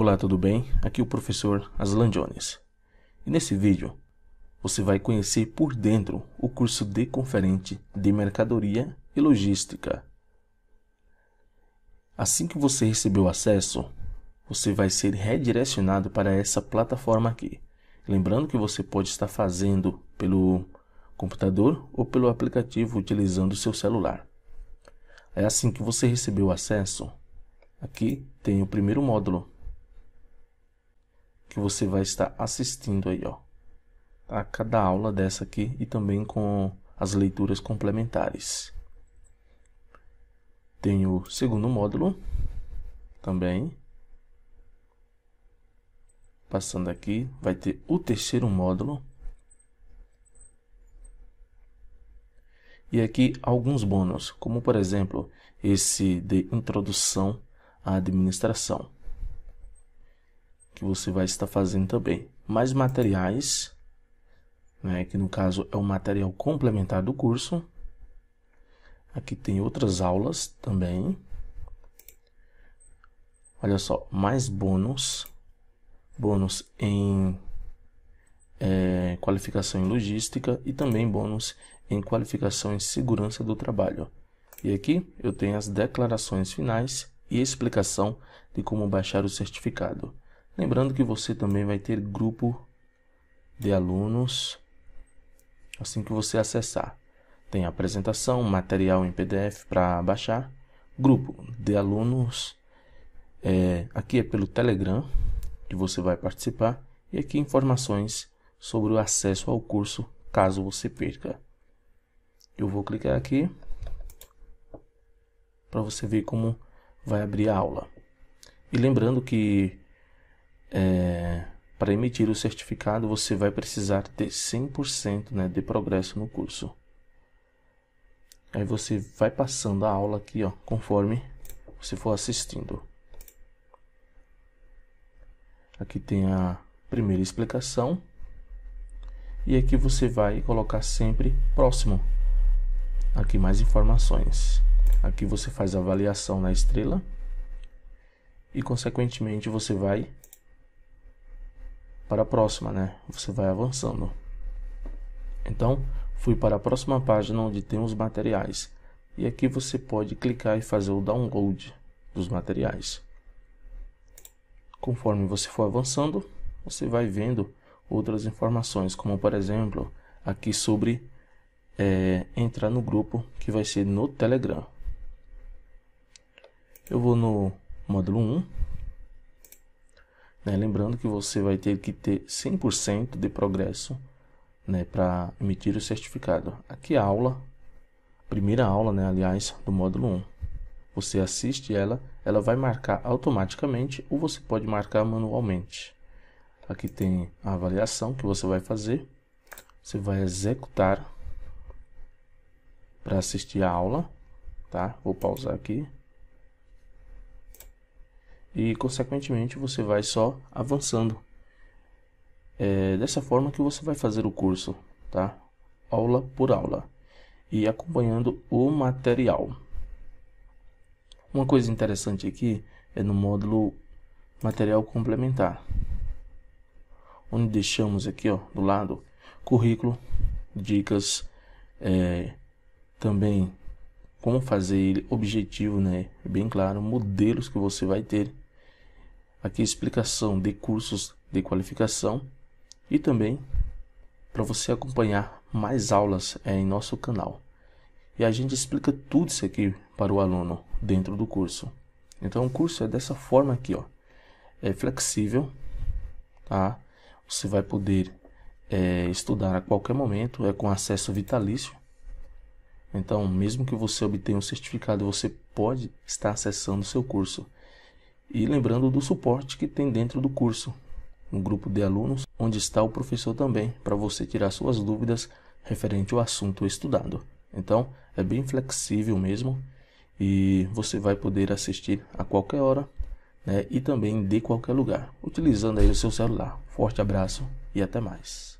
Olá, tudo bem? Aqui é o professor Aslan Jones. E nesse vídeo você vai conhecer por dentro o curso de conferente de mercadoria e logística. Assim que você receber o acesso, você vai ser redirecionado para essa plataforma aqui. Lembrando que você pode estar fazendo pelo computador ou pelo aplicativo utilizando o seu celular. É assim que você recebeu o acesso. Aqui tem o primeiro módulo, que você vai estar assistindo aí, ó. A cada aula dessa aqui e também com as leituras complementares. Tem o segundo módulo também. Passando aqui, vai ter o terceiro módulo. E aqui alguns bônus, como por exemplo, esse de introdução à administração que você vai estar fazendo também. Mais materiais, né, que no caso é um material complementar do curso. Aqui tem outras aulas também. Olha só, mais bônus. Bônus em é, qualificação em logística e também bônus em qualificação em segurança do trabalho. E aqui eu tenho as declarações finais e explicação de como baixar o certificado. Lembrando que você também vai ter grupo de alunos assim que você acessar. Tem apresentação, material em PDF para baixar, grupo de alunos. É, aqui é pelo Telegram que você vai participar e aqui informações sobre o acesso ao curso caso você perca. Eu vou clicar aqui para você ver como vai abrir a aula. E lembrando que é, para emitir o certificado, você vai precisar ter 100% né, de progresso no curso. Aí você vai passando a aula aqui, ó, conforme você for assistindo. Aqui tem a primeira explicação. E aqui você vai colocar sempre próximo. Aqui mais informações. Aqui você faz a avaliação na estrela. E consequentemente você vai para a próxima, né? Você vai avançando. Então, fui para a próxima página onde tem os materiais. E aqui você pode clicar e fazer o download dos materiais. Conforme você for avançando, você vai vendo outras informações, como por exemplo, aqui sobre é, entrar no grupo que vai ser no Telegram. Eu vou no módulo 1 né? Lembrando que você vai ter que ter 100% de progresso né, para emitir o certificado. Aqui a aula, primeira aula, né, aliás, do módulo 1. Você assiste ela, ela vai marcar automaticamente ou você pode marcar manualmente. Aqui tem a avaliação que você vai fazer. Você vai executar para assistir a aula, tá? Vou pausar aqui e, consequentemente, você vai só avançando. É dessa forma que você vai fazer o curso, tá? Aula por aula e acompanhando o material. Uma coisa interessante aqui é no módulo material complementar, onde deixamos aqui ó, do lado currículo, dicas, é, também como fazer ele, objetivo, né? Bem claro, modelos que você vai ter Aqui explicação de cursos de qualificação e também para você acompanhar mais aulas é, em nosso canal. E a gente explica tudo isso aqui para o aluno dentro do curso. Então o curso é dessa forma aqui, ó. É flexível, tá? Você vai poder é, estudar a qualquer momento, é com acesso vitalício. Então, mesmo que você obtenha um certificado, você pode estar acessando o seu curso. E lembrando do suporte que tem dentro do curso, um grupo de alunos onde está o professor também, para você tirar suas dúvidas referente ao assunto estudado. Então, é bem flexível mesmo e você vai poder assistir a qualquer hora né, e também de qualquer lugar, utilizando aí o seu celular. Forte abraço e até mais.